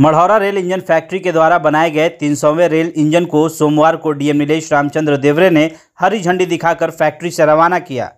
Marhaura rail engine factory के द्वारा बनाए गए तीन सौवें रेल इंजन को सोमवार को डीएम नीलेश रामचंद्र देवरे ने हरी झंडी दिखाकर फैक्ट्री से रवाना किया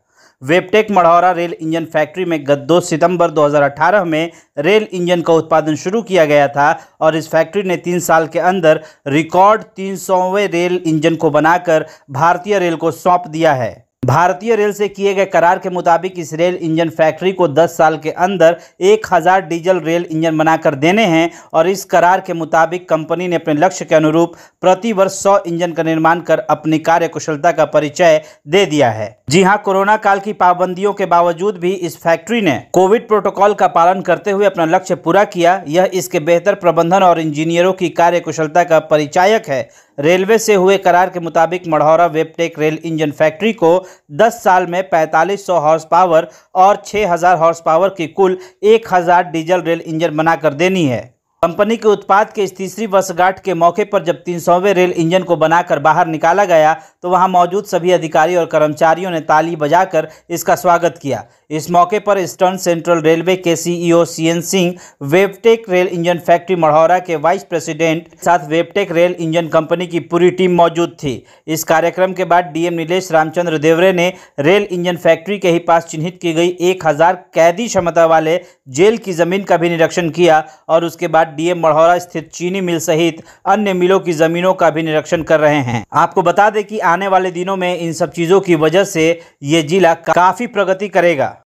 Wabtec Marhaura rail engine factory में गत दो सितंबर 2018 में रेल इंजन का उत्पादन शुरू किया गया था और इस फैक्ट्री ने तीन साल के अंदर रिकॉर्ड तीन सौवें रेल इंजन को बनाकर भारतीय रेल को सौंप दिया है भारतीय रेल से किए गए करार के मुताबिक इस रेल इंजन फैक्ट्री को 10 साल के अंदर 1000 डीजल रेल इंजन बनाकर देने हैं और इस करार के मुताबिक कंपनी ने अपने लक्ष्य के अनुरूप प्रति वर्ष सौ इंजन का निर्माण कर अपनी कार्य कुशलता का परिचय दे दिया है जी हाँ कोरोना काल की पाबंदियों के बावजूद भी इस फैक्ट्री ने कोविड प्रोटोकॉल का पालन करते हुए अपना लक्ष्य पूरा किया यह इसके बेहतर प्रबंधन और इंजीनियरों की कार्य का परिचायक है रेलवे से हुए करार के मुताबिक Marhaura Wabtec rail engine factory को 10 साल में 4500 हॉर्स पावर और 6000 हॉर्स पावर की कुल 1000 डीजल रेल इंजन बनाकर देनी है कंपनी के उत्पाद के इस तीसरी वर्षगांठ के मौके पर जब तीन सौवे रेल इंजन को बनाकर बाहर निकाला गया तो वहां मौजूद सभी अधिकारी और कर्मचारियों ने ताली बजाकर इसका स्वागत किया इस मौके पर ईस्टर्न सेंट्रल रेलवे के CEO CN Singh Wabtec rail engine factory Marhaura के वाइस प्रेसिडेंट साथ वेबटेक रेल इंजन कंपनी की पूरी टीम मौजूद थी इस कार्यक्रम के बाद डीएम नीलेष रामचंद्र देवरे ने रेल इंजन फैक्ट्री के ही पास चिन्हित की गई एक कैदी क्षमता वाले जेल की जमीन का भी निरीक्षण किया और उसके बाद डीएम मढ़ौरा स्थित चीनी मिल सहित अन्य मिलों की जमीनों का भी निरीक्षण कर रहे हैं आपको बता दें कि आने वाले दिनों में इन सब चीज़ों की वजह से ये जिला काफ़ी प्रगति करेगा